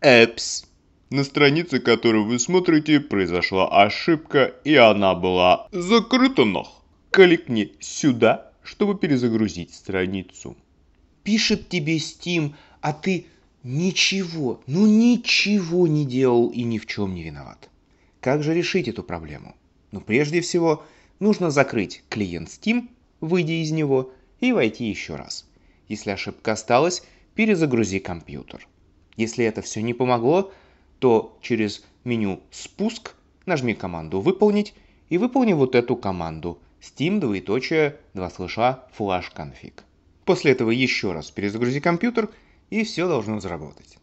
Эпс. на странице которую вы смотрите, произошла ошибка и она была закрыта нах. Кликни сюда, чтобы перезагрузить страницу. Пишет тебе Steam, а ты ничего, ну ничего не делал и ни в чем не виноват. Как же решить эту проблему? Ну прежде всего, нужно закрыть клиент Steam, выйдя из него, и войти еще раз. Если ошибка осталась, перезагрузи компьютер. Если это все не помогло, то через меню «Спуск» нажми команду «Выполнить» и выполни вот эту команду steam двоеточие два слыша flash config. После этого еще раз перезагрузи компьютер и все должно заработать.